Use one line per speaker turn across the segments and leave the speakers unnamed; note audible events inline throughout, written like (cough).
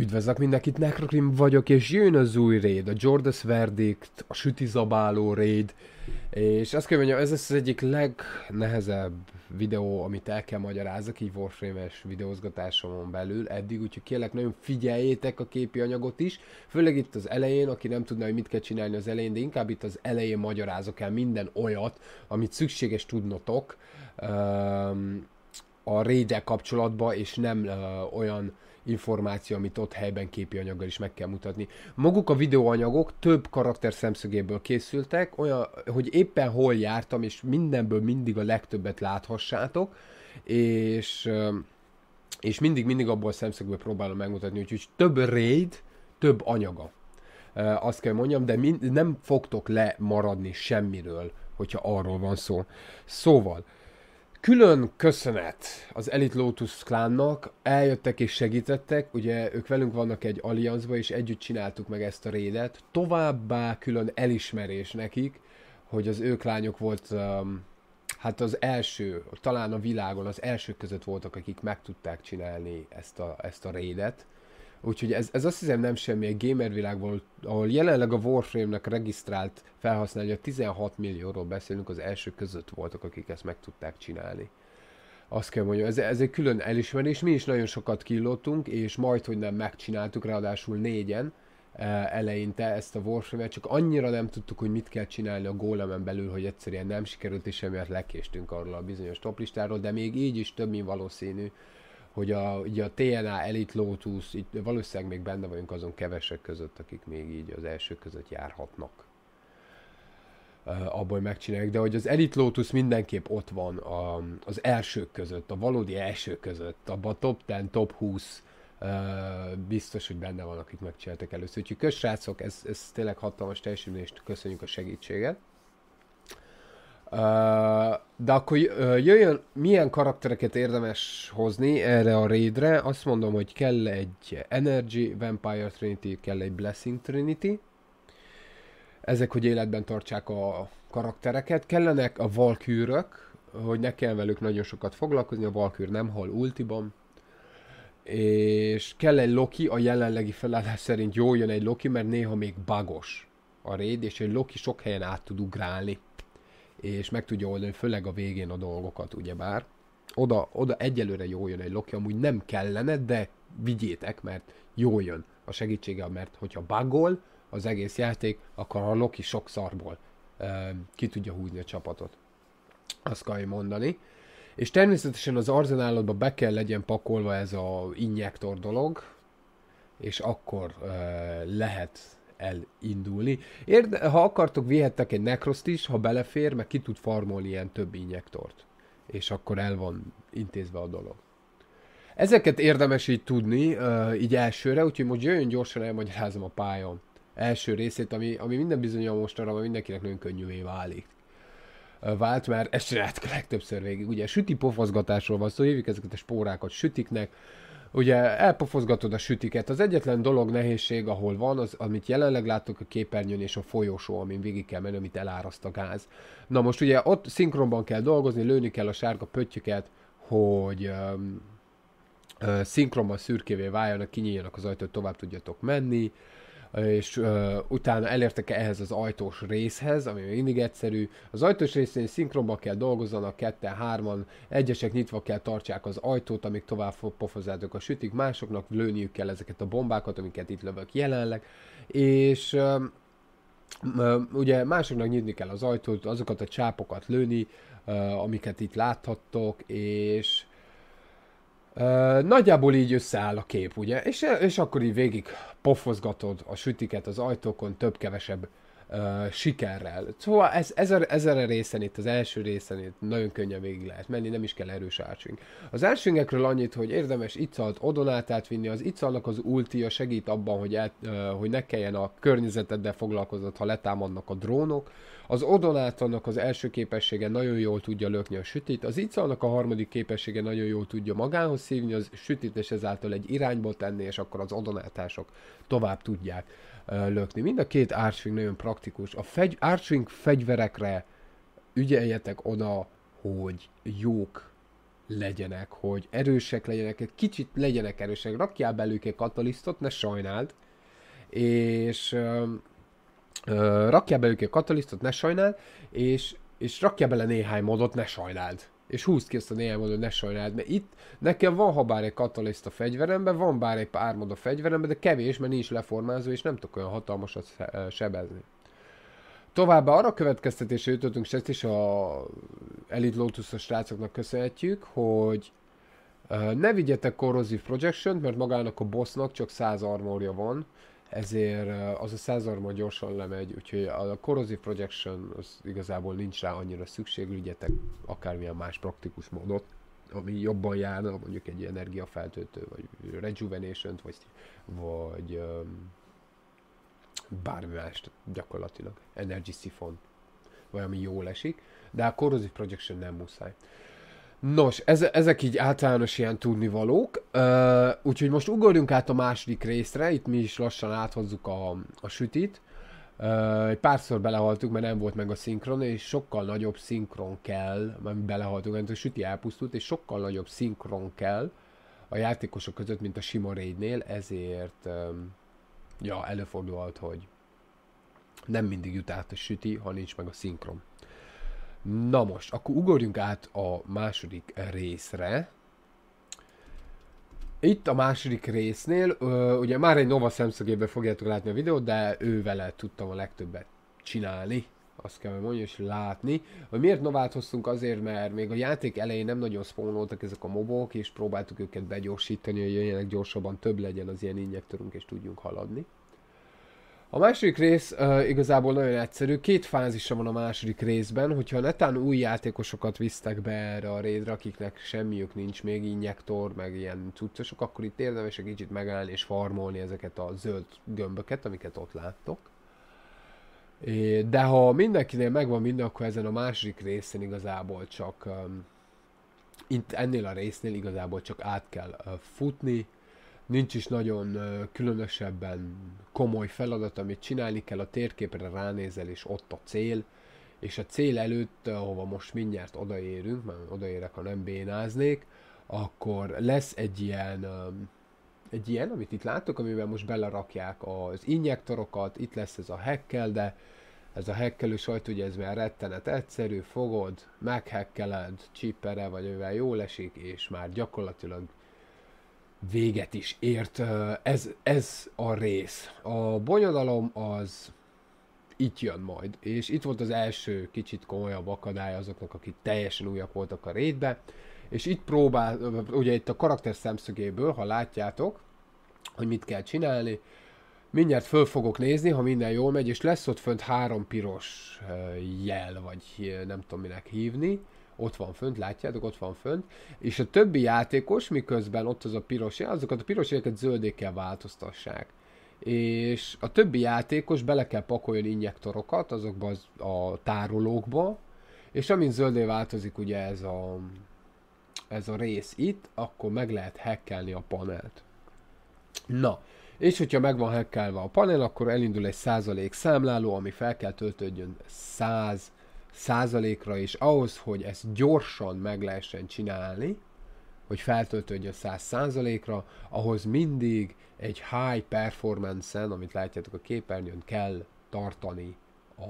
Üdvözlök mindenkit, Necrokrim vagyok, és jön az új raid, a Jordas Verdict, a Zabáló raid, és azt kell mondjam, ez az egyik legnehezebb videó, amit el kell magyarázok, így Warframe-es videózgatásomon belül eddig, úgyhogy kérlek nagyon figyeljétek a képi anyagot is, főleg itt az elején, aki nem tudná, hogy mit kell csinálni az elején, de inkább itt az elején magyarázok el minden olyat, amit szükséges tudnotok um, a raid kapcsolatban, és nem uh, olyan információ, amit ott helyben képi anyaggal is meg kell mutatni. Maguk a videóanyagok több karakter szemszögéből készültek, olyan, hogy éppen hol jártam, és mindenből mindig a legtöbbet láthassátok, és, és mindig, mindig abból a szemszögből próbálom megmutatni, úgyhogy több raid, több anyaga. Azt kell mondjam, de mind, nem fogtok lemaradni semmiről, hogyha arról van szó. Szóval, Külön köszönet az Elite Lotus klánnak, eljöttek és segítettek, ugye ők velünk vannak egy allianzba, és együtt csináltuk meg ezt a rédet. Továbbá külön elismerés nekik, hogy az ők lányok volt, um, hát az első, talán a világon az elsők között voltak, akik meg tudták csinálni ezt a, ezt a rédet. Úgyhogy ez, ez azt hiszem nem semmi, egy gamer volt ahol jelenleg a Warframe-nek regisztrált felhasználója 16 millióról beszélünk, az első között voltak, akik ezt meg tudták csinálni. Azt kell mondjam, ez, ez egy külön elismerés, mi is nagyon sokat killottunk, és majd, hogy nem megcsináltuk, ráadásul négyen eh, eleinte ezt a warframe csak annyira nem tudtuk, hogy mit kell csinálni a gólemen belül, hogy egyszerűen nem sikerült, és emiatt lekéstünk arról a bizonyos toplistáról, de még így is több, mint valószínű, hogy a, ugye a TNA Elite Lotus, itt valószínűleg még benne vagyunk azon kevesek között, akik még így az elsők között járhatnak abból megcsinálják, de hogy az Elite Lotus mindenképp ott van a, az elsők között, a valódi elsők között, abban a top 10, top 20 uh, biztos, hogy benne van, akik megcsináltak először. Úgyhogy kösz, srácok, ez, ez tényleg hatalmas teljesítmény, és köszönjük a segítséget de akkor jöjjön, milyen karaktereket érdemes hozni erre a raidre. Azt mondom, hogy kell egy Energy Vampire Trinity, kell egy Blessing Trinity. Ezek, hogy életben tartsák a karaktereket. Kellenek a valkűrök, hogy ne kell velük nagyon sokat foglalkozni, a valkűr nem hal ultiban. És kell egy Loki, a jelenlegi felállás szerint jó jön egy Loki, mert néha még bagos a raid, és egy Loki sok helyen át tud ugrálni és meg tudja oldani, főleg a végén a dolgokat, ugyebár. Oda, oda egyelőre jól jön egy Loki, amúgy nem kellene, de vigyétek, mert jól jön a segítsége, mert hogyha bugol az egész játék, akkor a Loki sok szarból ki tudja húzni a csapatot. Azt kell mondani. És természetesen az arzenálodba be kell legyen pakolva ez a injektor dolog, és akkor lehet elindulni. Érde, ha akartok, vihettek egy nekroszt is, ha belefér, meg ki tud farmolni ilyen több injektort. És akkor el van intézve a dolog. Ezeket érdemes így tudni, így elsőre, úgyhogy most jöjjön gyorsan elmagyarázom a pályán. első részét, ami, ami minden bizonyal mostanra már mindenkinek nagyon könnyűvé válik vált, mert ezt csináltuk (laughs) legtöbbször végig. Ugye süti pofozgatásról van szó, szóval hívjuk ezeket a spórákat sütiknek, ugye elpofozgatod a sütiket. Az egyetlen dolog nehézség, ahol van, az, amit jelenleg látok a képernyőn és a folyosó, amin végig kell menni, amit eláraszt a gáz. Na most ugye ott szinkronban kell dolgozni, lőni kell a sárga pöttyüket, hogy um, uh, szinkronban szürkévé váljanak, kinyíljanak az ajtót, tovább tudjatok menni és uh, utána elértek -e ehhez az ajtós részhez, ami mindig egyszerű. Az ajtós részén szinkronba kell dolgozzanak, ketten, hárman, egyesek nyitva kell tartsák az ajtót, amíg tovább pofozátok a sütik, másoknak lőniük kell ezeket a bombákat, amiket itt lövök jelenleg, és uh, ugye másoknak nyitni kell az ajtót, azokat a csápokat lőni, uh, amiket itt láthattok, és nagyjából így összeáll a kép, ugye? És, és akkor így végig pofozgatod a sütiket az ajtókon több-kevesebb sikerrel. Szóval ez, ez, a, ez a részen itt, az első részen itt nagyon könnyen végig lehet menni, nem is kell erős ársing. Az ársingekről annyit, hogy érdemes icalt odonát átvinni, az icalnak az ultia segít abban, hogy, el, ö, hogy ne kelljen a környezeteddel foglalkozott, ha letámadnak a drónok. Az odonátonnak az első képessége nagyon jól tudja lökni a sütit, az icalnak a harmadik képessége nagyon jól tudja magához szívni az sütit, és ezáltal egy irányba tenni, és akkor az odonátások tovább tudják lökni. Mind a két archwing nagyon praktikus. A fegy, archwing fegyverekre ügyeljetek oda, hogy jók legyenek, hogy erősek legyenek, egy kicsit legyenek erősek. Rakjál belőle egy katalisztot, ne sajnáld, és ö, ö, rakjál belőle egy katalisztot, ne sajnáld, és, és rakjál bele néhány modot, ne sajnáld és húzd ki ezt a néhány hogy ne sajnáld, mert itt nekem van ha bár egy katalizt a fegyveremben, van bár egy pármod a fegyveremben, de kevés, mert nincs leformázó, és nem tudok olyan hatalmasat sebezni. Továbbá arra következtetésre jutottunk, és ezt is a Elite lotus srácoknak köszönhetjük, hogy ne vigyetek korrozív projection mert magának a bossnak csak 100 armorja van, ezért az a ma gyorsan lemegy, úgyhogy a corrosive projection az igazából nincs rá annyira szükség, ügyetek akármilyen más praktikus módot, ami jobban járna, mondjuk egy energiafeltöltő, vagy rejuvenation vagy, vagy um, bármi más, gyakorlatilag, energy siphon, vagy ami jól esik, de a corrosive projection nem muszáj. Uh, Nos, ez, ezek így általános ilyen tudnivalók, uh, úgyhogy most ugorjunk át a második részre, itt mi is lassan áthozzuk a, a sütit. Uh, egy párszor belehaltuk, mert nem volt meg a szinkron, és sokkal nagyobb szinkron kell, mert belehaltunk, mert a süti elpusztult, és sokkal nagyobb szinkron kell a játékosok között, mint a sima raidnél, ezért um, ja, előfordulhat, hogy nem mindig jut át a süti, ha nincs meg a szinkron. Na most, akkor ugorjunk át a második részre. Itt a második résznél, ö, ugye már egy Nova szemszögében fogjátok látni a videót, de ő vele tudtam a legtöbbet csinálni, azt kell mondani, és látni. Hogy miért Novát hoztunk azért, mert még a játék elején nem nagyon spawnoltak ezek a mobok, és próbáltuk őket begyorsítani, hogy jöjjenek gyorsabban, több legyen az ilyen injektorunk, és tudjunk haladni. A második rész uh, igazából nagyon egyszerű, két fázisa van a második részben, hogyha netán új játékosokat visztek be erre a rédre, akiknek semmiük nincs, még injektor, meg ilyen cuccosok, akkor itt érdemes egy kicsit megállni és farmolni ezeket a zöld gömböket, amiket ott láttok. É, de ha mindenkinél megvan minden, akkor ezen a második részen igazából csak um, itt ennél a résznél igazából csak át kell uh, futni, nincs is nagyon különösebben komoly feladat, amit csinálni kell, a térképre ránézel, és ott a cél, és a cél előtt, ahova most mindjárt odaérünk, már odaérek, ha nem bénáznék, akkor lesz egy ilyen, egy ilyen, amit itt látok, amiben most belerakják az injektorokat, itt lesz ez a hekkel, de ez a hekkelő sajt, ugye ez már rettenet egyszerű, fogod, meghekkeled csípere, vagy ővel jól esik, és már gyakorlatilag véget is ért. Ez, ez a rész. A bonyodalom az itt jön majd. És itt volt az első kicsit komolyabb akadály azoknak, akik teljesen újak voltak a rétbe. És itt próbál, ugye itt a karakter szemszögéből, ha látjátok, hogy mit kell csinálni, mindjárt föl fogok nézni, ha minden jól megy, és lesz ott fönt három piros jel, vagy nem tudom minek hívni ott van fönt, látjátok, ott van fönt, és a többi játékos, miközben ott az a piros, azokat a piros éveket zöldékkel változtassák és a többi játékos bele kell pakoljon injektorokat azokba az, a tárolókba, és amint zöldé változik ugye ez a, ez a rész itt, akkor meg lehet hackelni a panelt. Na, és hogyha meg van hackelve a panel, akkor elindul egy százalék számláló, ami fel kell töltődjön 100 százalékra, és ahhoz, hogy ezt gyorsan meg lehessen csinálni, hogy feltöltődjön 100 százalékra, ahhoz mindig egy high performance-en, amit látjátok a képernyőn, kell tartani a,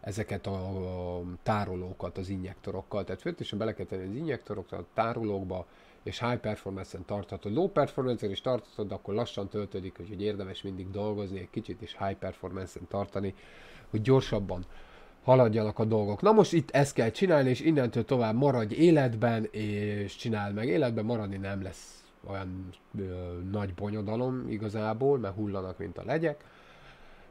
ezeket a, a tárolókat az injektorokkal. Tehát főtésen bele kell tenni az injektorokat a tárolókba, és high performance-en tarthatod. Low performance-en is de akkor lassan töltődik, hogy érdemes mindig dolgozni egy kicsit, és high performance-en tartani, hogy gyorsabban haladjanak a dolgok. Na most itt ezt kell csinálni, és innentől tovább maradj életben, és csináld meg. Életben maradni nem lesz olyan ö, nagy bonyodalom igazából, mert hullanak, mint a legyek.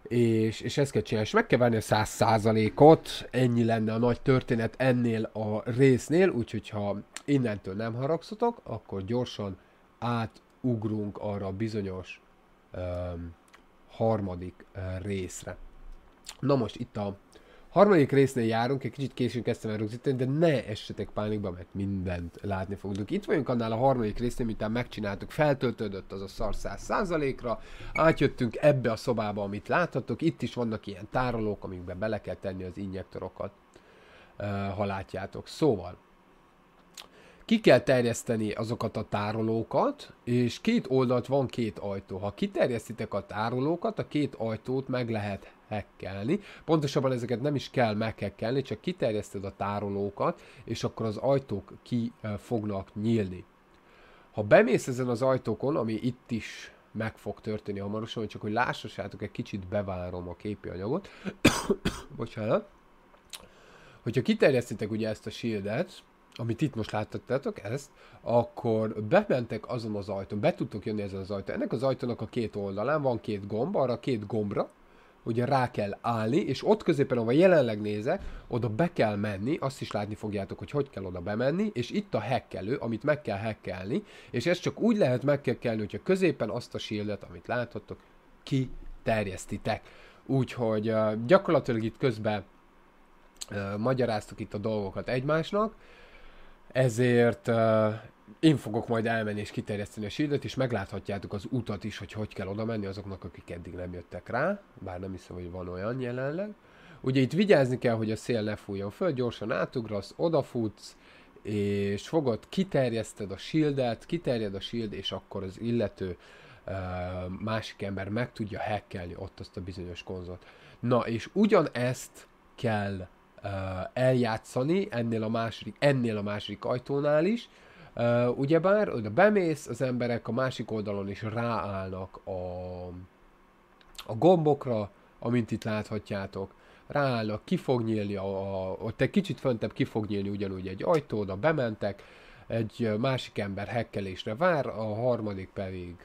És, és ezt kell csinálni, és meg kell venni a száz százalékot, ennyi lenne a nagy történet ennél a résznél, úgyhogy ha innentől nem haragszotok, akkor gyorsan átugrunk arra a bizonyos ö, harmadik ö, részre. Na most itt a harmadik résznél járunk, egy kicsit későn kezdtem el rögzíteni, de ne essetek pánikba, mert mindent látni fogunk. Itt vagyunk annál a harmadik résznél, miután megcsináltuk, feltöltődött az a szar 100%-ra, átjöttünk ebbe a szobába, amit láthatok, itt is vannak ilyen tárolók, amikbe bele kell tenni az injektorokat, ha látjátok. Szóval, ki kell terjeszteni azokat a tárolókat, és két oldalt van két ajtó. Ha kiterjesztitek a tárolókat, a két ajtót meg lehet meghekkelni. Pontosabban ezeket nem is kell meghekkelni, csak kiterjeszted a tárolókat, és akkor az ajtók ki fognak nyílni. Ha bemész ezen az ajtókon, ami itt is meg fog történni hamarosan, csak hogy lássassátok, egy kicsit bevárom a képi anyagot. (coughs) Bocsánat. Hogyha kiterjesztitek ugye ezt a shieldet, amit itt most láttátok ezt, akkor bementek azon az ajtón, be tudtok jönni ezen az ajtón. Ennek az ajtónak a két oldalán van két gomb, arra két gombra ugye rá kell állni, és ott középen, ahol jelenleg nézek, oda be kell menni, azt is látni fogjátok, hogy hogy kell oda bemenni, és itt a hekkelő, amit meg kell hekkelni, és ezt csak úgy lehet meghekkelni, hogyha középen azt a shieldet, amit láthattok, kiterjesztitek. Úgyhogy gyakorlatilag itt közben magyaráztuk itt a dolgokat egymásnak, ezért, én fogok majd elmenni és kiterjeszteni a sírdet, és megláthatjátok az utat is, hogy hogy kell oda menni azoknak, akik eddig nem jöttek rá, bár nem hiszem, hogy van olyan jelenleg. Ugye itt vigyázni kell, hogy a szél ne fújjon föl, gyorsan átugrasz, odafutsz, és fogod, kiterjeszted a shieldet, kiterjed a shield, és akkor az illető másik ember meg tudja hackelni ott azt a bizonyos konzolt. Na, és ugyanezt kell eljátszani ennél a, második, ennél a második ajtónál is, Uh, ugyebár, a bemész, az emberek a másik oldalon is ráállnak a, a gombokra, amint itt láthatjátok, ráállnak, ki fog nyílni, a, a, ott egy kicsit föntebb ki fog nyílni ugyanúgy egy ajtó, oda bementek, egy másik ember hekkelésre vár, a harmadik pedig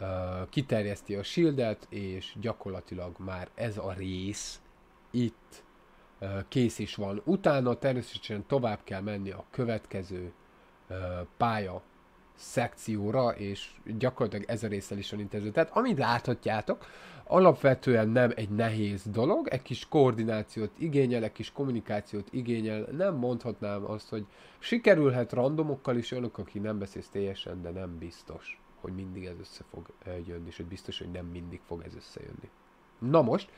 uh, kiterjeszti a shieldet, és gyakorlatilag már ez a rész itt uh, kész is van. Utána természetesen tovább kell menni a következő pálya szekcióra, és gyakorlatilag ez a része is van intéző. Tehát amit láthatjátok, alapvetően nem egy nehéz dolog, egy kis koordinációt igényel, egy kis kommunikációt igényel, nem mondhatnám azt, hogy sikerülhet randomokkal is olyanok, aki nem beszélsz teljesen, de nem biztos, hogy mindig ez össze fog jönni, és hogy biztos, hogy nem mindig fog ez összejönni. Na most,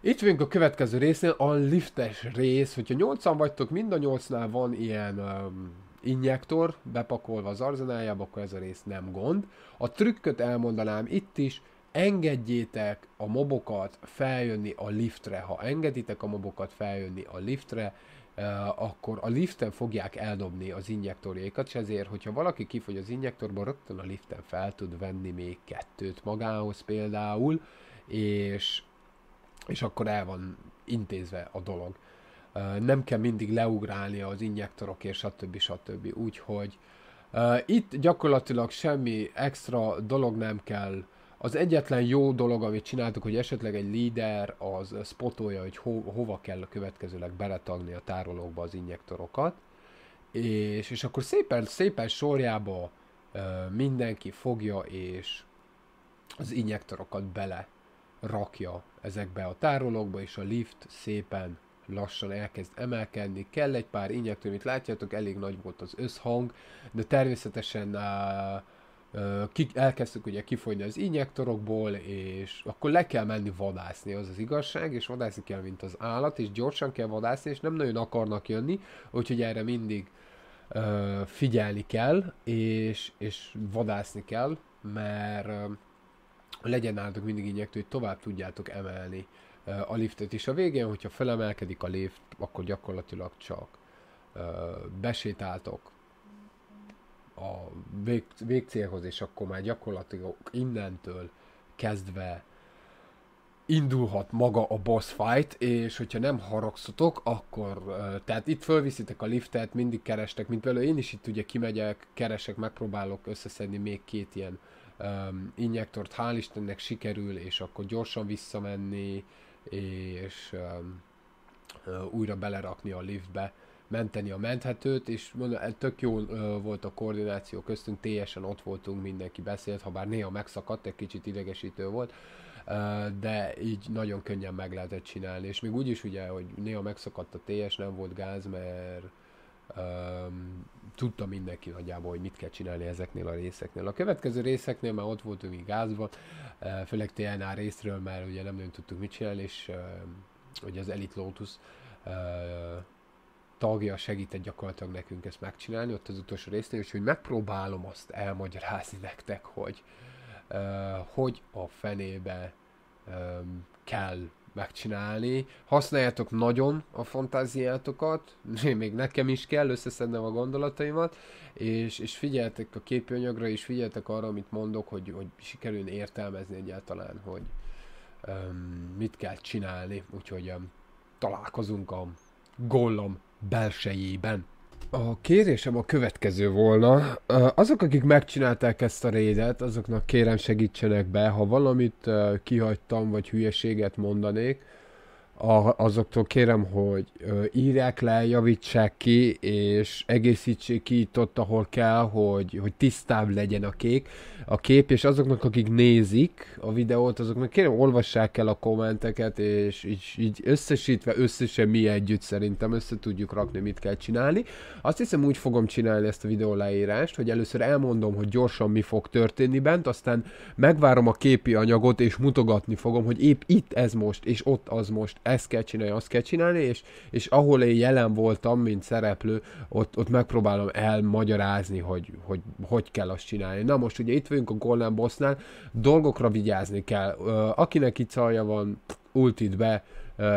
itt vagyunk a következő résznél, a liftes rész, hogyha 8-an vagytok, mind a 8-nál van ilyen um, injektor bepakolva az arzenájába, akkor ez a rész nem gond. A trükköt elmondanám itt is, engedjétek a mobokat feljönni a liftre. Ha engeditek a mobokat feljönni a liftre, eh, akkor a liften fogják eldobni az injektorjaikat, és ezért, hogyha valaki kifogy az injektorból, rögtön a liften fel tud venni még kettőt magához például, és, és akkor el van intézve a dolog nem kell mindig leugrálnia az injektorok és stb. stb. Úgyhogy itt gyakorlatilag semmi extra dolog nem kell. Az egyetlen jó dolog, amit csináltuk, hogy esetleg egy líder az spotolja, hogy ho- hova kell következőleg beletagni a tárolókba az injektorokat. És, és akkor szépen, szépen sorjába mindenki fogja és az injektorokat bele rakja ezekbe a tárolókba, és a lift szépen lassan elkezd emelkedni, kell egy pár injektő, mint látjátok, elég nagy volt az összhang, de természetesen uh, ki, elkezdtük ugye kifogyni az injektorokból, és akkor le kell menni vadászni, az az igazság, és vadászni kell, mint az állat, és gyorsan kell vadászni, és nem nagyon akarnak jönni, úgyhogy erre mindig ö, figyelni kell, és, és vadászni kell, mert ö, legyen állatok mindig injektő, hogy tovább tudjátok emelni a liftet, és a végén, hogyha felemelkedik a lift, akkor gyakorlatilag csak besétáltok a vég, végcélhoz, és akkor már gyakorlatilag innentől kezdve indulhat maga a boss fight, és hogyha nem haragszotok, akkor, tehát itt fölviszitek a liftet, mindig kerestek, mint például én is itt ugye kimegyek, keresek, megpróbálok összeszedni még két ilyen um, injektort, hál' Istennek sikerül, és akkor gyorsan visszamenni, és um, újra belerakni a liftbe, menteni a menthetőt, és mondom, tök jó volt a koordináció köztünk, teljesen ott voltunk, mindenki beszélt, ha bár néha megszakadt, egy kicsit idegesítő volt, de így nagyon könnyen meg lehetett csinálni, és még úgy is ugye, hogy néha megszakadt a TS, nem volt gáz, mert Um, tudta mindenki nagyjából, hogy mit kell csinálni ezeknél a részeknél. A következő részeknél már ott voltunk így gázban, főleg TNA részről már ugye nem nagyon tudtuk mit csinálni, és ugye az Elite Lotus tagja segített gyakorlatilag nekünk ezt megcsinálni ott az utolsó résznél, és hogy megpróbálom azt elmagyarázni nektek, hogy hogy a fenébe kell megcsinálni. Használjátok nagyon a fantáziátokat, (laughs) még nekem is kell, összeszednem a gondolataimat, és, és figyeltek a képőanyagra, és figyeltek arra, amit mondok, hogy, hogy sikerüljön értelmezni egyáltalán, hogy um, mit kell csinálni. Úgyhogy um, találkozunk a gollam belsejében. A kérésem a következő volna. Azok, akik megcsinálták ezt a rédet, azoknak kérem segítsenek be, ha valamit kihagytam, vagy hülyeséget mondanék, a, azoktól kérem, hogy ö, írják le, javítsák ki, és egészítsék ki itt ott, ahol kell, hogy, hogy tisztább legyen a kék, a kép, és azoknak, akik nézik a videót, azoknak kérem, olvassák el a kommenteket, és így, így összesítve, összesen mi együtt szerintem össze tudjuk rakni, mit kell csinálni. Azt hiszem, úgy fogom csinálni ezt a videó leírást, hogy először elmondom, hogy gyorsan mi fog történni bent, aztán megvárom a képi anyagot, és mutogatni fogom, hogy épp itt ez most, és ott az most, ezt kell csinálni, azt kell csinálni, és, és ahol én jelen voltam, mint szereplő, ott, ott megpróbálom elmagyarázni, hogy, hogy hogy kell azt csinálni. Na most ugye itt vagyunk a Golden Bossnál, dolgokra vigyázni kell. Akinek itt szalja van, ultit be,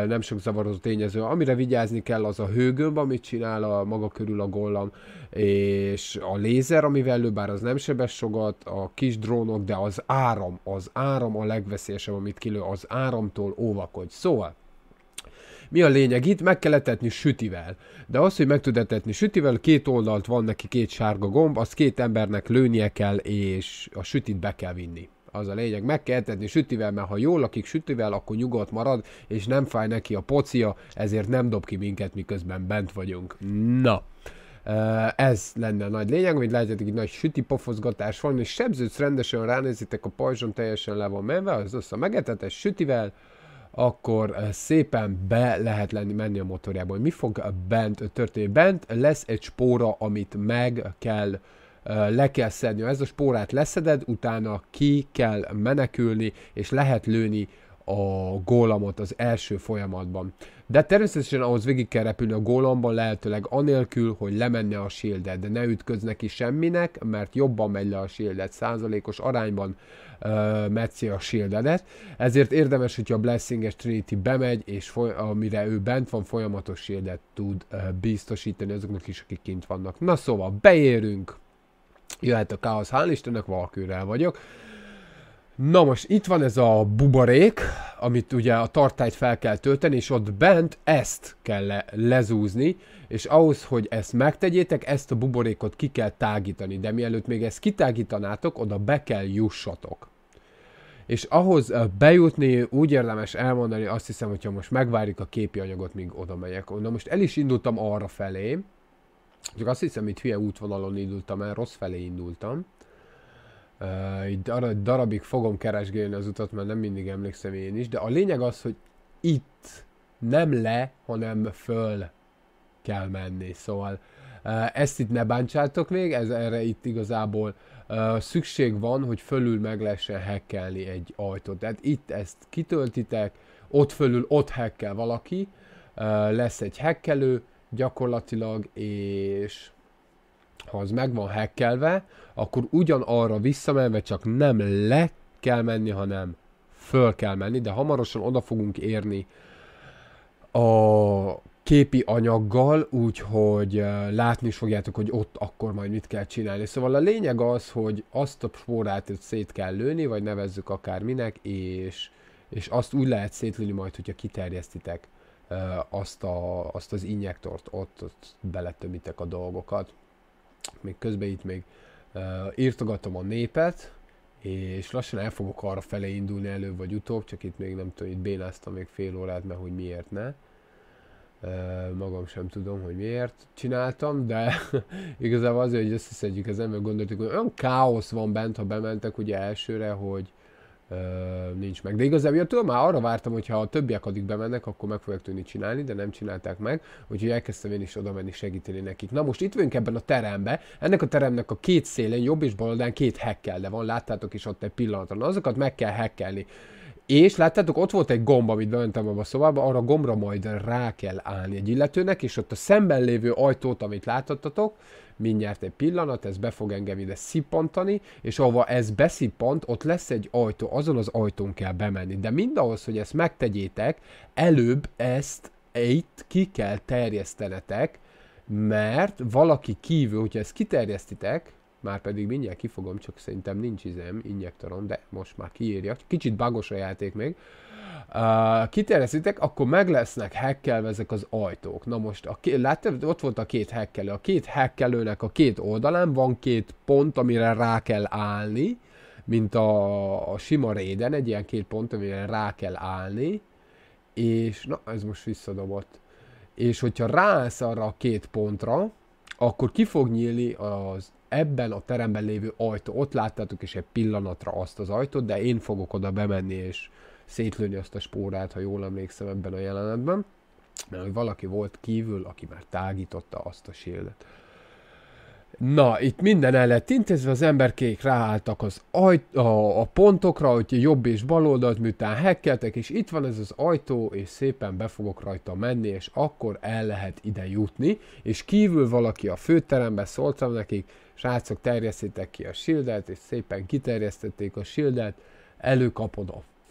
nem sok zavarozó tényező. Amire vigyázni kell, az a hőgömb, amit csinál a maga körül a gollam, és a lézer, amivel lő, bár az nem sebes sokat, a kis drónok, de az áram, az áram a legveszélyesebb, amit kilő, az áramtól óvakodj. Szóval, mi a lényeg itt? Meg kell etetni sütivel. De az, hogy meg tud etetni sütivel, két oldalt van neki két sárga gomb, az két embernek lőnie kell, és a sütit be kell vinni az a lényeg. Meg kell etetni sütivel, mert ha jól lakik sütivel, akkor nyugodt marad, és nem fáj neki a pocia, ezért nem dob ki minket, miközben bent vagyunk. Na. Ez lenne a nagy lényeg, hogy látjátok, egy nagy süti pofozgatás van, és sebződsz rendesen, ránézitek, a pajzson teljesen le van menve, az össze megetetes sütivel, akkor eh, szépen be lehet lenni, menni a motorjából. Mi fog bent történni? Bent lesz egy spóra, amit meg kell eh, le kell szedni. Ha ez a spórát leszeded, utána ki kell menekülni, és lehet lőni a gólamot az első folyamatban. De természetesen ahhoz végig kell repülni a gólamban, lehetőleg anélkül, hogy lemenne a shieldet, de ne ütköz neki semminek, mert jobban megy le a shieldet, százalékos arányban uh, metszi a shieldet. ezért érdemes, hogyha a Blessinges Trinity bemegy, és foly- amire ő bent van, folyamatos shieldet tud biztosítani azoknak is, akik kint vannak. Na szóval, beérünk, jöhet a káosz, hál' Istennek, valakőrrel vagyok, uh, Na most itt van ez a buborék, amit ugye a tartályt fel kell tölteni, és ott bent ezt kell le, lezúzni, és ahhoz, hogy ezt megtegyétek, ezt a buborékot ki kell tágítani, de mielőtt még ezt kitágítanátok, oda be kell jussatok. És ahhoz eh, bejutni úgy érdemes elmondani, azt hiszem, hogyha most megvárjuk a képi anyagot, míg oda megyek. Na most el is indultam arra felé, csak azt hiszem, itt hülye útvonalon indultam el, rossz felé indultam. Uh, így dar- darabig fogom keresgélni az utat, mert nem mindig emlékszem én is, de a lényeg az, hogy itt nem le, hanem föl kell menni, szóval uh, ezt itt ne bántsátok még, ez erre itt igazából uh, szükség van, hogy fölül meg lehessen hackelni egy ajtót, tehát itt ezt kitöltitek, ott fölül ott hackkel valaki, lesz egy hackelő gyakorlatilag, és ha az meg van hackelve, akkor ugyanarra visszamenve csak nem le kell menni, hanem föl kell menni, de hamarosan oda fogunk érni a képi anyaggal, úgyhogy látni is fogjátok, hogy ott akkor majd mit kell csinálni. Szóval a lényeg az, hogy azt a spórát szét kell lőni, vagy nevezzük akár minek, és, és azt úgy lehet szétlőni majd, hogyha kiterjesztitek azt, a, azt az injektort, ott, ott beletömitek a dolgokat még közben itt még uh, írtogatom a népet, és lassan el fogok arra felé indulni elő vagy utóbb, csak itt még nem tudom, itt bénáztam még fél órát, mert hogy miért ne. Uh, magam sem tudom, hogy miért csináltam, de (laughs) igazából azért, hogy összeszedjük az ember gondoltuk, hogy olyan káosz van bent, ha bementek ugye elsőre, hogy nincs meg. De igazából tőle már arra vártam, hogy ha a többiek addig bemennek, akkor meg fogják tudni csinálni, de nem csinálták meg, úgyhogy elkezdtem én is oda menni segíteni nekik. Na most itt vagyunk ebben a terembe, ennek a teremnek a két szélén, jobb és baloldán két hekkel, de van, láttátok is ott egy pillanatban, azokat meg kell hekkelni. És láttátok, ott volt egy gomb, amit beöntem abba a szobába, arra a gombra majd rá kell állni egy illetőnek, és ott a szemben lévő ajtót, amit látottatok, mindjárt egy pillanat, ez be fog engem ide szippantani, és ahova ez beszippant, ott lesz egy ajtó, azon az ajtón kell bemenni. De mindahhoz, hogy ezt megtegyétek, előbb ezt itt ki kell terjesztenetek, mert valaki kívül, hogyha ezt kiterjesztitek, már pedig mindjárt kifogom, csak szerintem nincs izem injektoron, de most már kiírja. Kicsit bagos a játék még. Uh, kiterjesztitek, akkor meg lesznek hekkelve ezek az ajtók. Na most, a ké- láttad, ott volt a két hekkelő. A két hekkelőnek a két oldalán van két pont, amire rá kell állni, mint a, a sima réden, egy ilyen két pont, amire rá kell állni, és na, ez most visszadobott. És hogyha rász arra a két pontra, akkor ki fog nyílni az ebben a teremben lévő ajtó, ott láttátok is egy pillanatra azt az ajtót, de én fogok oda bemenni és szétlőni azt a spórát, ha jól emlékszem ebben a jelenetben, mert valaki volt kívül, aki már tágította azt a shieldet. Na, itt minden el lett intézve, az emberkék ráálltak az ajt, a, a pontokra, hogy jobb és bal oldalt, miután hekkeltek, és itt van ez az ajtó, és szépen be fogok rajta menni, és akkor el lehet ide jutni, és kívül valaki a főterembe szóltam nekik, srácok, terjesztétek ki a shieldet, és szépen kiterjesztették a shieldet, a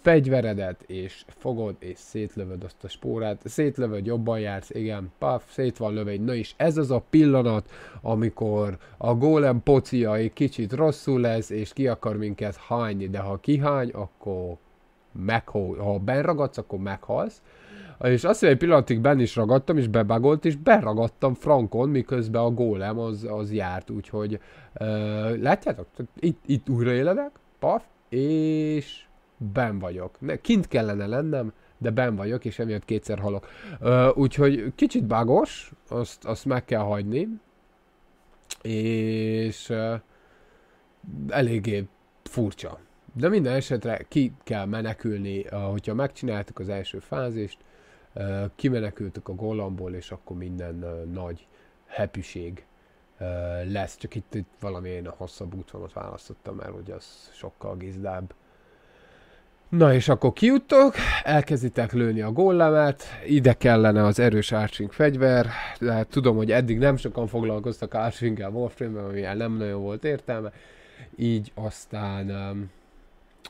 fegyveredet, és fogod, és szétlövöd azt a spórát. Szétlövöd, jobban jársz, igen, paf, szét van lövény. Na és ez az a pillanat, amikor a gólem pocia egy kicsit rosszul lesz, és ki akar minket hányni, de ha kihány, akkor meghal. Ha benragadsz, akkor meghalsz. És azt hiszem, egy pillanatig ben is ragadtam, és bebagolt, és beragadtam Frankon, miközben a gólem az, az járt, úgyhogy uh, látjátok, itt, itt újraéledek, paf, és ben vagyok. Ne, kint kellene lennem, de ben vagyok, és emiatt kétszer halok. Ö, úgyhogy kicsit bágos, azt, azt meg kell hagyni, és ö, eléggé furcsa. De minden esetre ki kell menekülni, hogyha megcsináltuk az első fázist, kimenekültük a gollamból, és akkor minden nagy hepűség lesz. Csak itt, itt valamilyen hosszabb útvonalat választottam, mert ugye az sokkal gizdább. Na és akkor kijuttok, elkezditek lőni a gollemet, ide kellene az erős arching fegyver, de hát tudom, hogy eddig nem sokan foglalkoztak Archwing-el Warframe-ben, amivel nem nagyon volt értelme, így aztán um,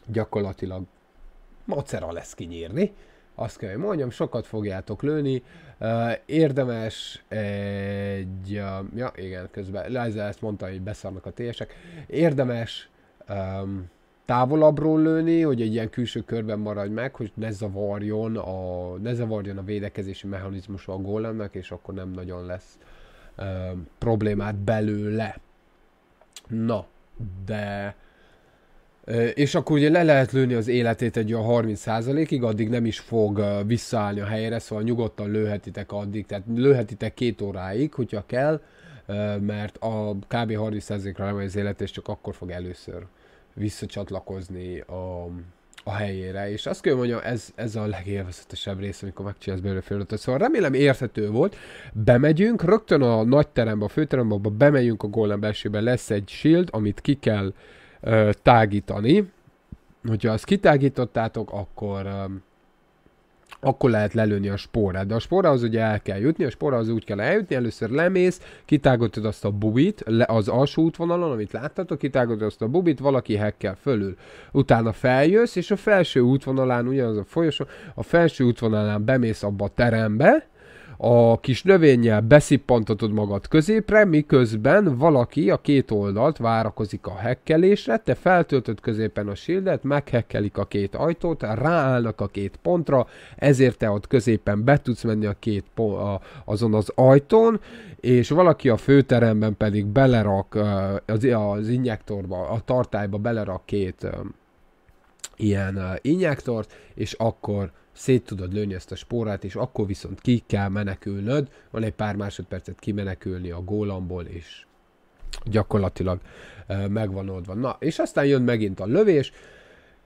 gyakorlatilag macera lesz kinyírni, azt kell, hogy mondjam, sokat fogjátok lőni, uh, érdemes egy, uh, ja igen, közben Liza ezt mondta, hogy beszarnak a TS-ek, érdemes um, távolabbról lőni, hogy egy ilyen külső körben maradj meg, hogy ne zavarjon a, ne zavarjon a védekezési mechanizmus a gólemnek, és akkor nem nagyon lesz ö, problémát belőle. Na, de és akkor ugye le lehet lőni az életét egy olyan 30%-ig, addig nem is fog visszaállni a helyére, szóval nyugodtan lőhetitek addig, tehát lőhetitek két óráig, hogyha kell, mert a kb. 30%-ra nem az élet, és csak akkor fog először visszacsatlakozni a, a helyére, és azt kell mondjam, ez, ez a legélvezetesebb rész, amikor megcsinálsz belőle feladatot. Szóval remélem érthető volt. Bemegyünk, rögtön a nagy terembe, a főterembe, abba bemegyünk a golem belsőbe, lesz egy shield, amit ki kell ö, tágítani. Hogyha azt kitágítottátok, akkor ö, akkor lehet lelőni a spórát. De a spórához ugye el kell jutni, a spórához úgy kell eljutni, először lemész, kitágodod azt a bubit, le, az alsó útvonalon, amit láttatok, kitágodod azt a bubit, valaki hekkel fölül. Utána feljössz, és a felső útvonalán, ugyanaz a folyosó, a felső útvonalán bemész abba a terembe, a kis növényjel beszippantatod magad középre, miközben valaki a két oldalt várakozik a hekkelésre, te feltöltöd középen a shieldet, meghekkelik a két ajtót, ráállnak a két pontra, ezért te ott középen be tudsz menni a két pont, a, azon az ajtón, és valaki a főteremben pedig belerak az, az injektorba, a tartályba belerak két ilyen injektort, és akkor szét tudod lőni ezt a spórát, és akkor viszont ki kell menekülnöd, van egy pár másodpercet kimenekülni a gólamból, és gyakorlatilag megvan oldva. Na, és aztán jön megint a lövés,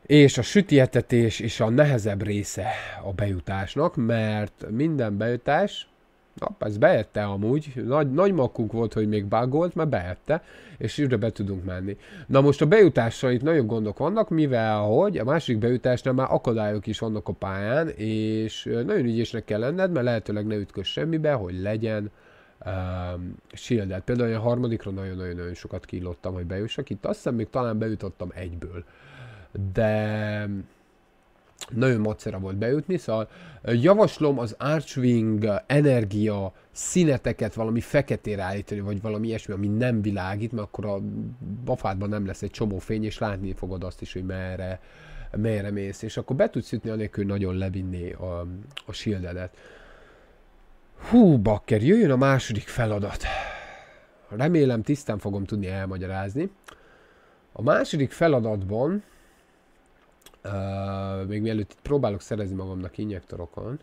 és a sütietetés és a nehezebb része a bejutásnak, mert minden bejutás Na, ez beette amúgy, nagy, nagy makunk volt, hogy még bugolt, mert beette, és ide be tudunk menni. Na most a bejutással itt nagyon gondok vannak, mivel hogy a másik bejutásnál már akadályok is vannak a pályán, és nagyon ügyésnek kell lenned, mert lehetőleg ne ütköz semmibe, hogy legyen um, shieldet. Például a harmadikra nagyon-nagyon-nagyon sokat kilottam, hogy bejussak. Itt azt hiszem még talán bejutottam egyből. De nagyon macera volt beütni, szóval javaslom az Archwing energia színeteket valami feketére állítani, vagy valami ilyesmi, ami nem világít, mert akkor a bafádban nem lesz egy csomó fény, és látni fogod azt is, hogy merre, merre mész, és akkor be tudsz jutni, anélkül nagyon levinné a, a shieldedet. Hú, bakker, jöjjön a második feladat. Remélem tisztán fogom tudni elmagyarázni. A második feladatban uh, még mielőtt itt próbálok szerezni magamnak injektorokon,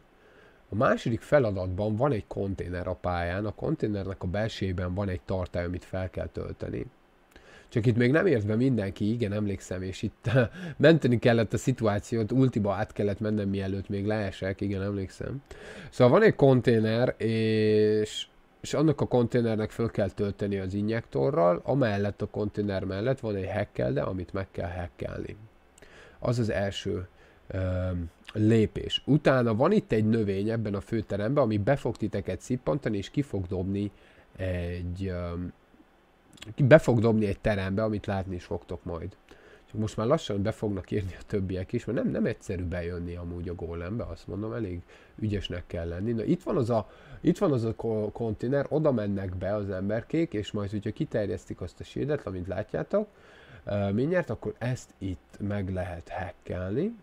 a második feladatban van egy konténer a pályán, a konténernek a belsejében van egy tartály, amit fel kell tölteni. Csak itt még nem ért be mindenki, igen, emlékszem, és itt (laughs) menteni kellett a szituációt, ultiba át kellett mennem, mielőtt még leesek, igen, emlékszem. Szóval van egy konténer, és, és annak a konténernek föl kell tölteni az injektorral, amellett a konténer mellett van egy hackelde, amit meg kell hekkelni. Az az első lépés. Utána van itt egy növény ebben a főteremben, ami be fog titeket szippantani, és ki fog dobni egy, be fog dobni egy terembe, amit látni is fogtok majd. most már lassan be fognak írni a többiek is, mert nem, nem egyszerű bejönni amúgy a gólembe, azt mondom, elég ügyesnek kell lenni. Na itt van az a, itt van az a konténer, oda mennek be az emberkék, és majd, hogyha kiterjesztik azt a sédet, amit látjátok, mindjárt, akkor ezt itt meg lehet hackelni.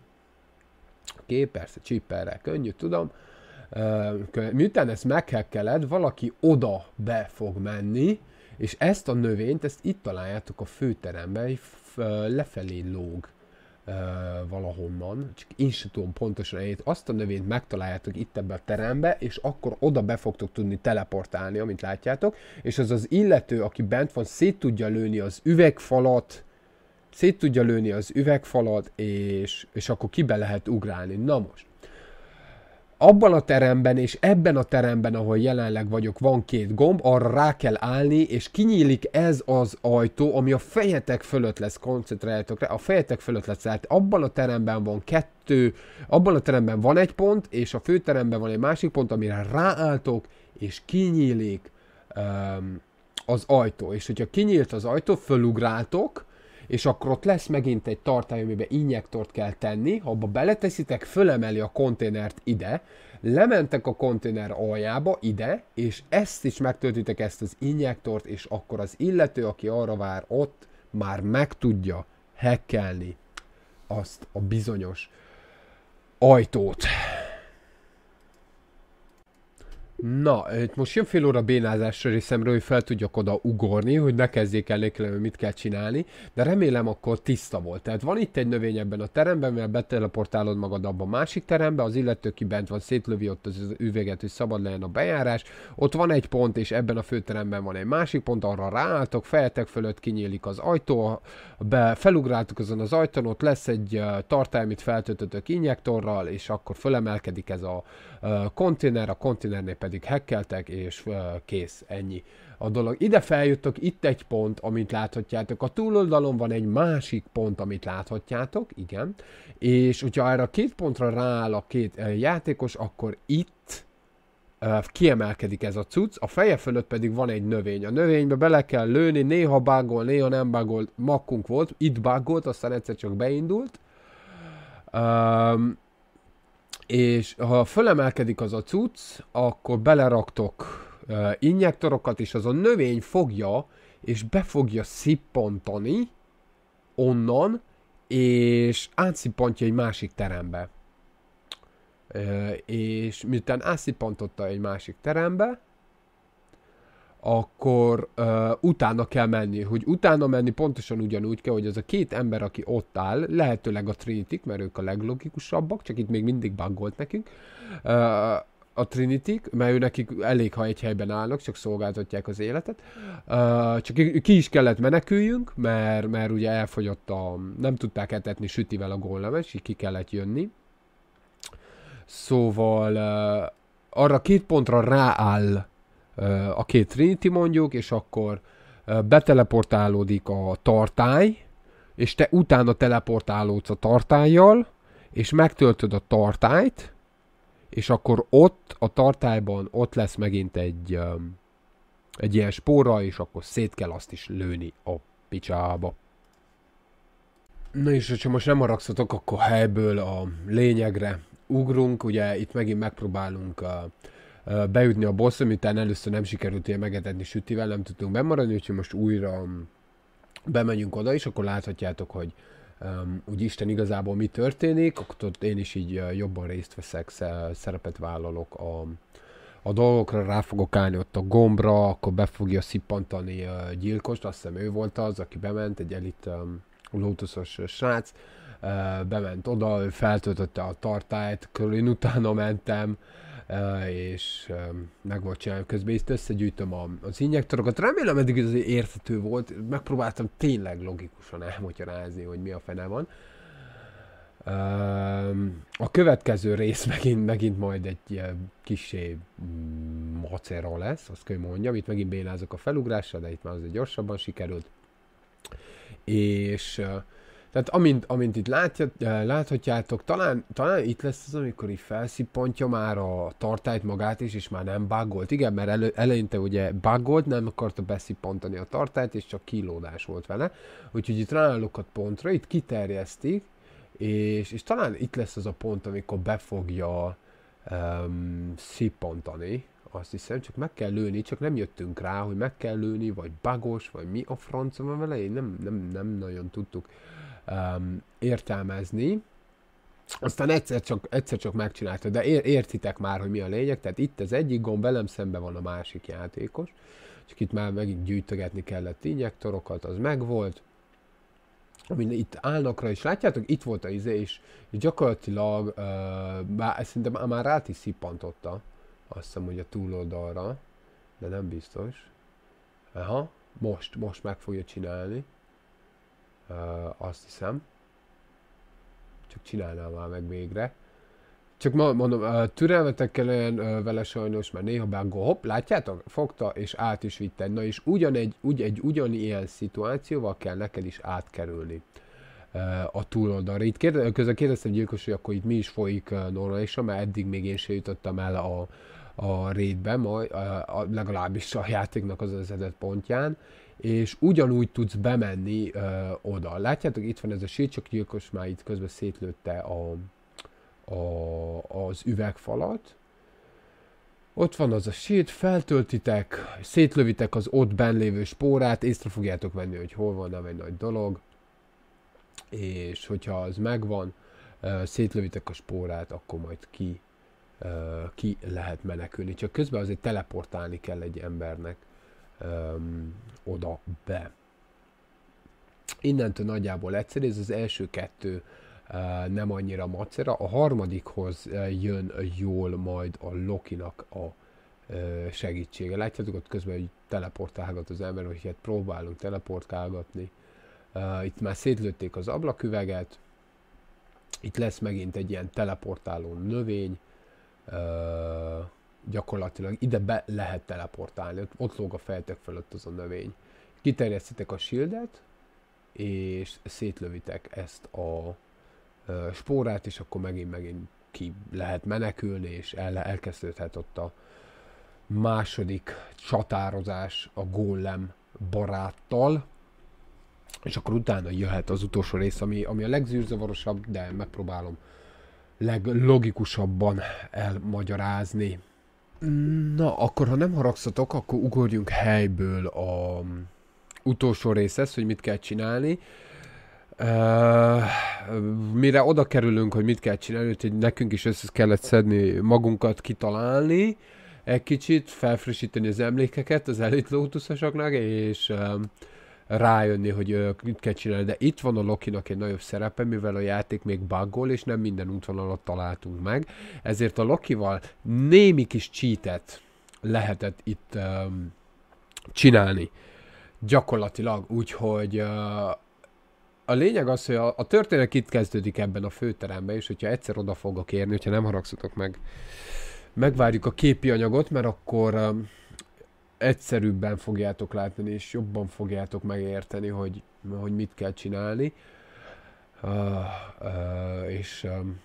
Oké, persze, csipperre könnyű, tudom. Miután ezt meghekkeled, valaki oda be fog menni, és ezt a növényt, ezt itt találjátok a főteremben, lefelé lóg valahonnan, csak én sem tudom pontosan egyet. azt a növényt megtaláljátok itt ebbe a terembe, és akkor oda be fogtok tudni teleportálni, amit látjátok, és az az illető, aki bent van, szét tudja lőni az üvegfalat, szét tudja lőni az üvegfalat, és, és akkor kibe lehet ugrálni. Na most, abban a teremben és ebben a teremben, ahol jelenleg vagyok, van két gomb, arra rá kell állni, és kinyílik ez az ajtó, ami a fejetek fölött lesz, koncentráljátok rá, a fejetek fölött lesz, tehát abban a teremben van kettő, abban a teremben van egy pont, és a főteremben van egy másik pont, amire ráálltok, és kinyílik um, az ajtó, és hogyha kinyílt az ajtó, fölugráltok, és akkor ott lesz megint egy tartály, amiben injektort kell tenni, ha abba beleteszitek, fölemeli a konténert ide, lementek a konténer aljába, ide, és ezt is megtöltitek, ezt az injektort, és akkor az illető, aki arra vár ott, már meg tudja hekkelni azt a bizonyos ajtót. Na, itt most jön fél óra bénázásra részemről, hogy fel tudjak oda ugorni, hogy ne kezdjék el hogy mit kell csinálni, de remélem akkor tiszta volt. Tehát van itt egy növény ebben a teremben, mert beteleportálod magad abba a másik terembe, az illető, ki bent van, szétlövi ott az üveget, hogy szabad legyen a bejárás, ott van egy pont, és ebben a főteremben van egy másik pont, arra ráálltok, fejetek fölött kinyílik az ajtó, be, felugráltuk azon az ajtón, ott lesz egy tartály, amit feltöltötök injektorral, és akkor fölemelkedik ez a konténer, a konténernél pedig hekkeltek, és uh, kész, ennyi a dolog. Ide feljöttök, itt egy pont, amit láthatjátok. A túloldalon van egy másik pont, amit láthatjátok, igen. És hogyha erre a két pontra rááll a két uh, játékos, akkor itt kiemelkedik ez a cucc, a feje fölött pedig van egy növény. A növénybe bele kell lőni, néha bágol, néha nem bágol, makkunk volt, itt bágolt, aztán egyszer csak beindult. Um, és ha fölemelkedik az a cucc, akkor beleraktok uh, injektorokat, és az a növény fogja, és be fogja szippantani onnan, és átszippantja egy másik terembe. Uh, és miután átszippantotta egy másik terembe, akkor uh, utána kell menni. Hogy utána menni pontosan ugyanúgy kell, hogy az a két ember, aki ott áll, lehetőleg a trinity mert ők a leglogikusabbak, csak itt még mindig buggolt nekünk, uh, a trinity mert ő nekik elég, ha egy helyben állnak, csak szolgáltatják az életet. Uh, csak ki is kellett meneküljünk, mert, mert ugye elfogyott a... nem tudták etetni sütivel a gólemes, így ki kellett jönni. Szóval uh, arra két pontra rááll a két Trinity mondjuk, és akkor beteleportálódik a tartály, és te utána teleportálódsz a tartályjal, és megtöltöd a tartályt, és akkor ott a tartályban ott lesz megint egy, egy ilyen spóra, és akkor szét kell azt is lőni a picsába. Na és hogyha most nem haragszatok, akkor helyből a lényegre ugrunk, ugye itt megint megpróbálunk uh, bejutni a boss, miután először nem sikerült ilyen megetetni sütivel, nem tudtunk bemaradni, úgyhogy most újra mm, bemegyünk oda, és akkor láthatjátok, hogy um, úgy Isten igazából mi történik, akkor ott én is így jobban részt veszek, szerepet vállalok a, a dolgokra, rá fogok állni ott a gombra, akkor be fogja szippantani a gyilkost, azt hiszem ő volt az, aki bement, egy elit um, lótuszos srác, uh, bement oda, ő feltöltötte a tartályt, körül én utána mentem, és meg volt csinálva közben, itt összegyűjtöm a, az injektorokat. Remélem eddig ez érthető volt, megpróbáltam tényleg logikusan elmagyarázni, hogy mi a fene van. A következő rész (laughs) megint, megint majd egy kisé mm, macera lesz, azt kell mondjam. Itt megint bénázok a felugrásra, de itt már azért gyorsabban sikerült. És uh, tehát amint, amint itt látja, eh, láthatjátok, talán, talán itt lesz az, amikor így felszippantja már a tartályt magát is, és már nem buggolt. Igen, mert elő, eleinte ugye buggolt, nem akarta beszippantani a tartályt, és csak kilódás volt vele. Úgyhogy itt ráállok a pontra, itt kiterjesztik, és, és talán itt lesz az a pont, amikor be fogja um, szippantani, azt hiszem, csak meg kell lőni, csak nem jöttünk rá, hogy meg kell lőni, vagy bagos, vagy mi a francom van vele, én nem, nem, nem nagyon tudtuk um, értelmezni. Aztán egyszer csak, egyszer csak megcsinálta, de értitek már, hogy mi a lényeg. Tehát itt az egyik gomb, velem szemben van a másik játékos. Csak itt már megint gyűjtögetni kellett injektorokat, az megvolt amin itt állnakra is látjátok, itt volt a izé, és gyakorlatilag uh, bár, szerintem már rá is szippantotta, azt hiszem, hogy a túloldalra, de nem biztos. Aha, most, most meg fogja csinálni azt hiszem. Csak csinálnám már meg végre. Csak ma mondom, türelmetekkel olyan vele sajnos, mert néha bángó, hopp, látjátok? Fogta és át is vitte. Na és ugyanegy, ugy, egy ugyanilyen szituációval kell neked is átkerülni a túloldalra. Itt kérde, közben kérdeztem gyilkos, hogy akkor itt mi is folyik normálisan, mert eddig még én sem jutottam el a, a rétbe, majd, a, a, legalábbis a játéknak az az pontján, és ugyanúgy tudsz bemenni ö, oda. Látjátok, itt van ez a sét, csak gyilkos már itt közben szétlőtte a, a, az üvegfalat. Ott van az a sét, feltöltitek, szétlövitek az ott lévő spórát, észre fogjátok venni, hogy hol van, nem egy nagy dolog. És hogyha az megvan, ö, szétlövitek a spórát, akkor majd ki, ö, ki lehet menekülni. Csak közben azért teleportálni kell egy embernek öm, oda be. Innentől nagyjából egyszerű, ez az első kettő ö, nem annyira macera, a harmadikhoz jön jól majd a Lokinak a ö, segítsége. Látjátok ott közben, hogy teleportálgat az ember, hogy hát próbálunk teleportálgatni. Ö, itt már szétlőtték az ablaküveget, itt lesz megint egy ilyen teleportáló növény, gyakorlatilag ide be lehet teleportálni, ott, ott lóg a fejtek fölött az a növény. Kiterjesztitek a shieldet, és szétlövitek ezt a spórát, és akkor megint-megint ki lehet menekülni, és el, elkezdődhet ott a második csatározás a gólem baráttal, és akkor utána jöhet az utolsó rész, ami, ami a legzűrzavarosabb, de megpróbálom leglogikusabban elmagyarázni. Na, akkor ha nem haragszatok, akkor ugorjunk helyből a utolsó részhez, hogy mit kell csinálni. Uh, mire oda kerülünk, hogy mit kell csinálni, hogy nekünk is össze kellett szedni magunkat, kitalálni egy kicsit, felfrissíteni az emlékeket az elit lótuszosoknak, és uh, rájönni, hogy ők mit kell csinálni, de itt van a Lokinak egy nagyobb szerepe, mivel a játék még buggol, és nem minden útvonalat találtunk meg, ezért a Lokival némi kis csítet lehetett itt um, csinálni. Gyakorlatilag, úgyhogy uh, a lényeg az, hogy a, a történet itt kezdődik ebben a főteremben, és hogyha egyszer oda fogok érni, hogyha nem haragszotok meg, megvárjuk a képi anyagot, mert akkor egyszerűbben fogjátok látni, és jobban fogjátok megérteni, hogy, hogy mit kell csinálni. Uh, uh, és um,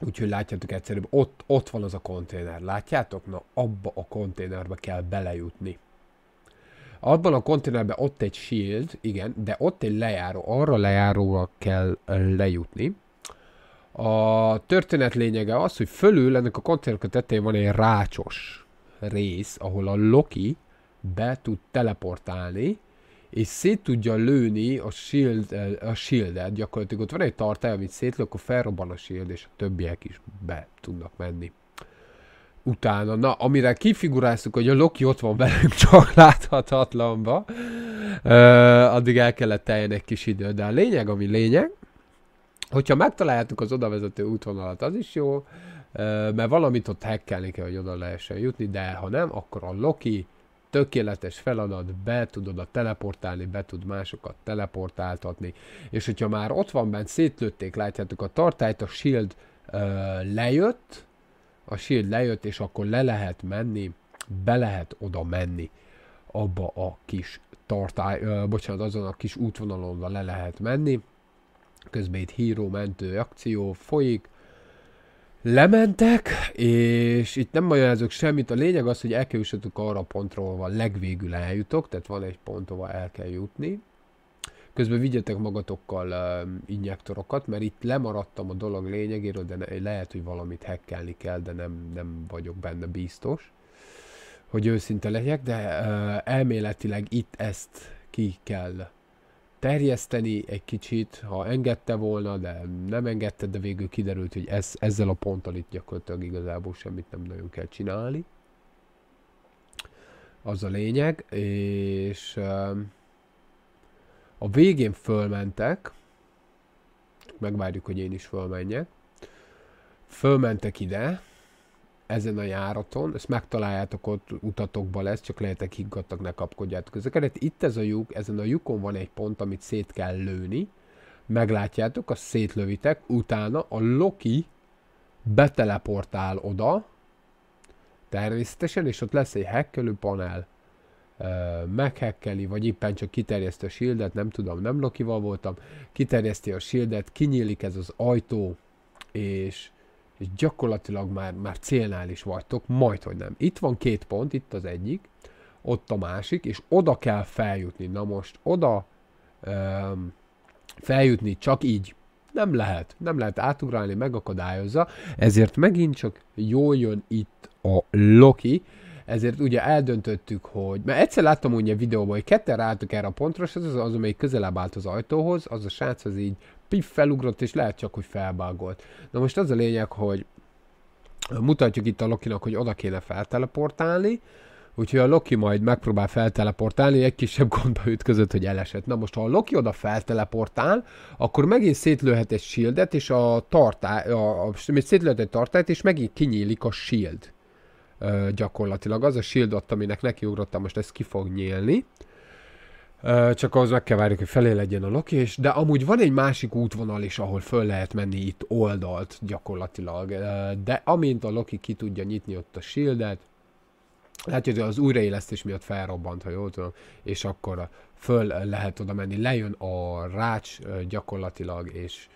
úgyhogy látjátok egyszerűbb, ott, ott van az a konténer, látjátok? Na, abba a konténerbe kell belejutni. Abban a konténerben ott egy shield, igen, de ott egy lejáró, arra lejáróra kell eh, lejutni. A történet lényege az, hogy fölül ennek a konténerek tetején van egy rácsos rész, ahol a Loki be tud teleportálni, és szét tudja lőni a, shield, a shieldet, gyakorlatilag ott van egy tartály, amit szétlő, akkor felrobban a shield, és a többiek is be tudnak menni. Utána, na, amire kifiguráztuk, hogy a Loki ott van velünk (laughs) csak láthatatlanba, ö, addig el kellett teljen egy kis idő, de a lényeg, ami lényeg, hogyha megtaláltuk az odavezető útvonalat, az is jó, mert valamit ott hackelni kell, hogy oda lehessen jutni, de ha nem, akkor a Loki tökéletes feladat, be tudod a teleportálni, be tud másokat teleportáltatni, és hogyha már ott van bent, szétlőtték, látjátok a tartályt, a shield ö, lejött, a shield lejött, és akkor le lehet menni, be lehet oda menni abba a kis tartály, ö, bocsánat, azon a kis útvonalon le lehet menni, közben itt híró mentő akció folyik, lementek, és itt nem magyarázok semmit, a lényeg az, hogy elkerülsetek arra a pontra, ahol legvégül eljutok, tehát van egy pont, ahol el kell jutni. Közben vigyetek magatokkal uh, injektorokat, mert itt lemaradtam a dolog lényegéről, de ne, lehet, hogy valamit hekkelni kell, de nem, nem vagyok benne biztos, hogy őszinte legyek, de uh, elméletileg itt ezt ki kell terjeszteni egy kicsit, ha engedte volna, de nem engedte, de végül kiderült, hogy ez, ezzel a ponttal itt gyakorlatilag igazából semmit nem nagyon kell csinálni. Az a lényeg, és ehm, a végén fölmentek, megvárjuk, hogy én is fölmenjek, fölmentek ide, ezen a járaton, ezt megtaláljátok ott, utatokba lesz, csak lehetek higgadtak, ne kapkodjátok ezeket. Hát itt ez a lyuk, ezen a lyukon van egy pont, amit szét kell lőni, meglátjátok, azt szétlövitek, utána a Loki beteleportál oda, természetesen, és ott lesz egy hekkelő panel, meghekkeli, vagy éppen csak kiterjeszti a shieldet, nem tudom, nem Lokival voltam, kiterjeszti a shieldet, kinyílik ez az ajtó, és és gyakorlatilag már, már célnál is vagytok, majd hogy nem. Itt van két pont, itt az egyik, ott a másik, és oda kell feljutni. Na most oda um, feljutni csak így nem lehet, nem lehet átugrálni, megakadályozza, ezért megint csak jól jön itt a Loki, ezért ugye eldöntöttük, hogy, mert egyszer láttam ugye videóban, hogy ketten ráálltak erre a pontra, és az, az, az amelyik közelebb állt az ajtóhoz, az a srác az így pif, felugrott, és lehet csak, hogy felbágolt. Na most az a lényeg, hogy mutatjuk itt a Lokinak, hogy oda kéne felteleportálni, úgyhogy a Loki majd megpróbál felteleportálni, egy kisebb gondba ütközött, hogy elesett. Na most, ha a Loki oda felteleportál, akkor megint szétlőhet egy shieldet, és a tartály, a, a, szétlőhet egy tartályt, és megint kinyílik a shield. Ö, gyakorlatilag az a shield ott, aminek nekiugrottam, most ez ki fog nyílni csak az meg kell várjuk, hogy felé legyen a Loki, és, de amúgy van egy másik útvonal is, ahol föl lehet menni itt oldalt gyakorlatilag, de amint a Loki ki tudja nyitni ott a shieldet, lehet, hogy az újraélesztés miatt felrobbant, ha jól tudom, és akkor föl lehet oda menni. Lejön a rács gyakorlatilag, és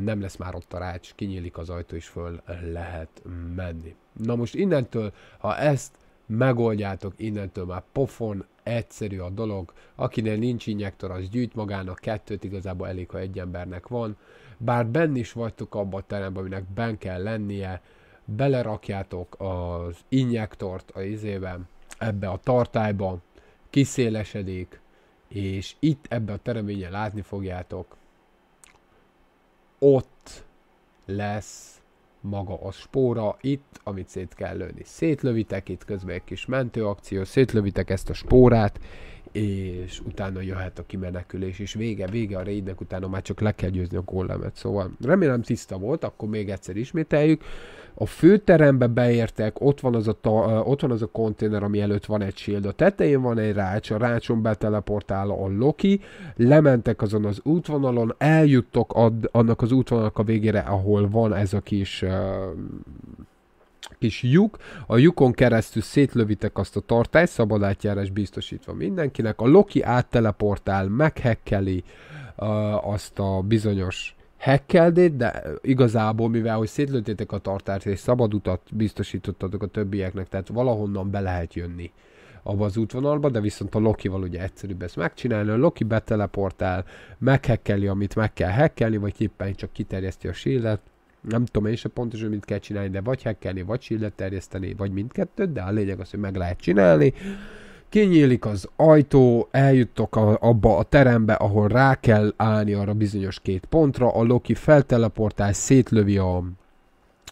nem lesz már ott a rács, kinyílik az ajtó, és föl lehet menni. Na most innentől, ha ezt megoldjátok, innentől már pofon egyszerű a dolog. Akinél nincs injektor, az gyűjt magának, kettőt igazából elég, ha egy embernek van. Bár benn is vagytok abba a teremben, aminek ben kell lennie, belerakjátok az injektort a izébe, ebbe a tartályba, kiszélesedik, és itt ebbe a tereményen látni fogjátok, ott lesz maga a spóra, itt, amit szét kell lőni. Szétlövitek, itt közben egy kis mentőakció, szétlövitek ezt a spórát, és utána jöhet a kimenekülés, és vége, vége a raidnek, utána már csak le kell győzni a gólemet. Szóval remélem tiszta volt, akkor még egyszer ismételjük. A főterembe beértek, ott van az a, ta, ott van az a konténer, ami előtt van egy shield, a tetején van egy rács, a rácson beteleportál a Loki, lementek azon az útvonalon, eljuttok ad, annak az útvonalnak a végére, ahol van ez a kis uh, kis lyuk, a lyukon keresztül szétlövitek azt a tartályt, szabad átjárás biztosítva mindenkinek, a Loki átteleportál, meghekkeli uh, azt a bizonyos hekkeldét, de igazából, mivel hogy szétlőttétek a tartályt és szabad utat biztosítottatok a többieknek, tehát valahonnan be lehet jönni abba az útvonalba, de viszont a Lokival ugye egyszerűbb ezt megcsinálni. A Loki beteleportál, meghekkeli, amit meg kell hekkelni, vagy éppen csak kiterjeszti a sílet, nem tudom én se pontosan mit kell csinálni, de vagy hackelni, vagy sillet terjeszteni, vagy mindkettőt, de a lényeg az, hogy meg lehet csinálni. Kinyílik az ajtó, eljuttok a, abba a terembe, ahol rá kell állni arra bizonyos két pontra, a Loki felteleportál, szétlövi a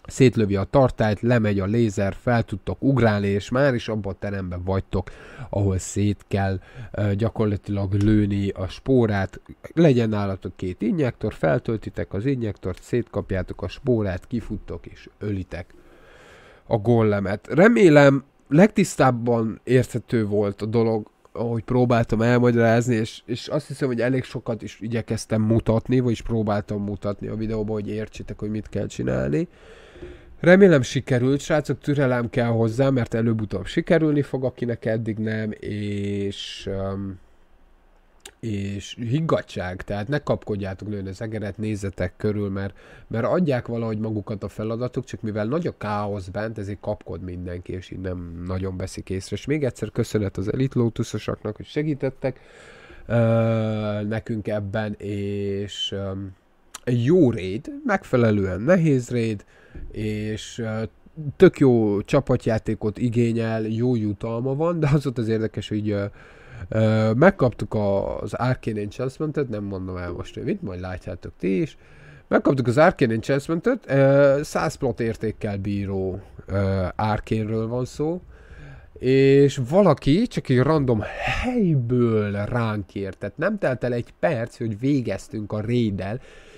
szétlövi a tartályt, lemegy a lézer, fel tudtok ugrálni, és már is abban a teremben vagytok, ahol szét kell gyakorlatilag lőni a spórát. Legyen nálatok két injektor, feltöltitek az injektort, szétkapjátok a spórát, kifuttok és ölitek a gollemet. Remélem legtisztábban érthető volt a dolog, ahogy próbáltam elmagyarázni, és, és azt hiszem, hogy elég sokat is igyekeztem mutatni, vagyis próbáltam mutatni a videóban, hogy értsétek, hogy mit kell csinálni. Remélem sikerült, srácok, türelem kell hozzá, mert előbb-utóbb sikerülni fog, akinek eddig nem, és... Um, és higgadság, tehát ne kapkodjátok nagyon az egeret, nézzetek körül, mert, mert adják valahogy magukat a feladatok, csak mivel nagy a káosz bent, ezért kapkod mindenki, és így nem nagyon veszik észre. És még egyszer köszönet az Elite Lotusosaknak, hogy segítettek ö, uh, nekünk ebben, és ö, um, jó réd, megfelelően nehéz réd, és tök jó csapatjátékot igényel, jó jutalma van, de az ott az érdekes, hogy megkaptuk az Arcane Enchantmentet, nem mondom el most, hogy mit, majd látjátok ti is. Megkaptuk az Arcane Enchantmentet, 100 plot értékkel bíró uh, arcane van szó, és valaki csak egy random helyből ránk ért, tehát nem telt el egy perc, hogy végeztünk a raid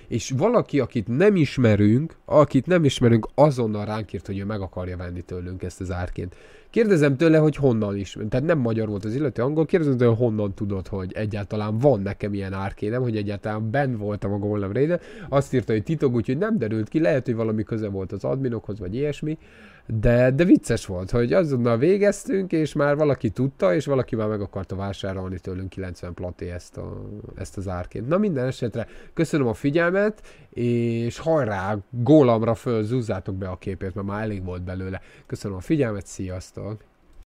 és valaki, akit nem ismerünk, akit nem ismerünk, azonnal ránk írt, hogy ő meg akarja venni tőlünk ezt az árként. Kérdezem tőle, hogy honnan is, tehát nem magyar volt az illető angol, kérdezem tőle, honnan tudod, hogy egyáltalán van nekem ilyen árkénem, hogy egyáltalán ben voltam a Golem Raider. Azt írta, hogy titok, úgyhogy nem derült ki, lehet, hogy valami köze volt az adminokhoz, vagy ilyesmi. Uh, de, de vicces volt, hogy azonnal végeztünk, és már valaki tudta, és valaki már meg akarta vásárolni tőlünk 90 platé ezt, a, ezt az árként. Na minden esetre köszönöm a figyelmet, és hajrá, gólamra föl zúzzátok be a képét, mert már elég volt belőle. Köszönöm a figyelmet, sziasztok!